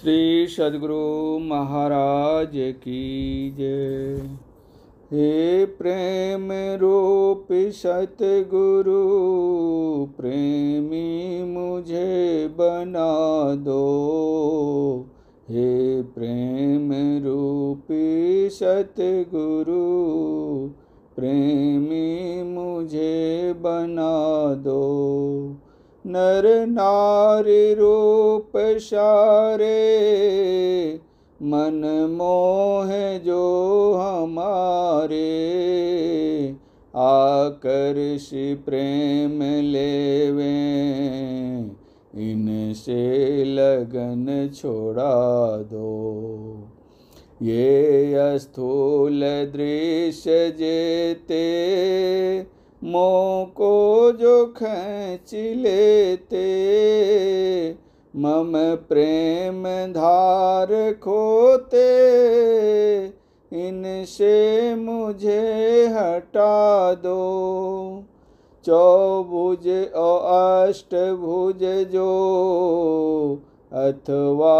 श्री सदगुरु महाराज की जय हे प्रेम रूप सतगुरु प्रेमी मुझे बना दो हे प्रेम रूपी सतगुरु प्रेमी मुझे बना दो नर नारी रूप सारे मन मोह जो हमारे आकर्षि प्रेम लेवे इनसे लगन छोड़ा दो ये अस्थूल दृश्य जेते मो को जो खेच लेते मम प्रेम धार खोते इनसे मुझे हटा दो चौभुज अष्ट अष्टभुज जो अथवा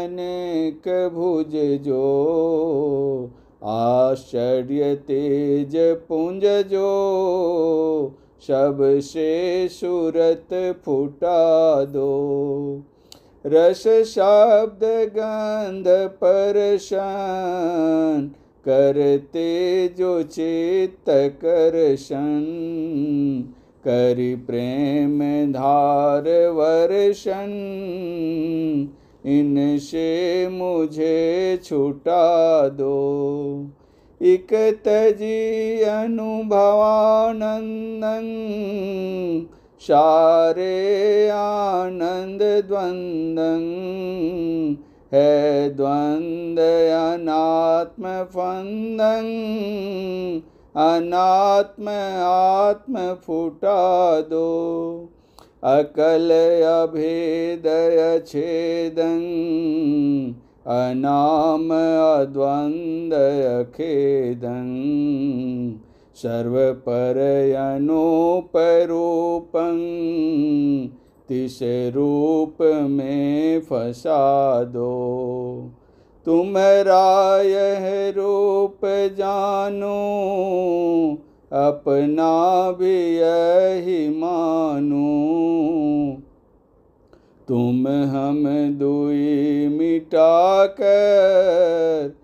अनेक भुज जो आश्चर्य तेज सबसे सूरत फुटा फुटादो रस शब्द गंध करते जो चेत करशन करी प्रेम धार वर्षण इनसे मुझे छुटा दो इक तजी अनुभवानंदं सारे आनंद द्वंदं है फंदन अनात्म आत्म फुटा दो अकल अभेदय छेदं अनाम अद्वंदय खेद सर्वपरयनोपरूपं तिस रूप में फसा दो तुम यह रूप जानो अपना भी यही मानो तुम हम दुई मिटा कर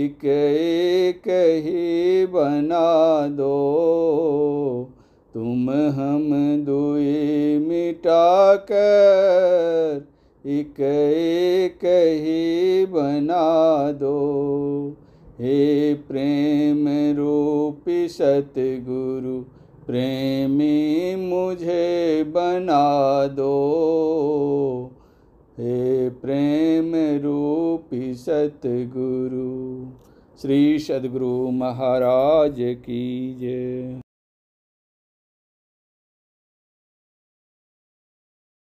एक एक ही बना दो तुम हम दुई मिटा कर एक एक ही बना दो हे प्रेम रूपी सतगुरु प्रेमी मुझे बना दो हे प्रेम रूपी सतगुरु श्री सदगुरु महाराज की जय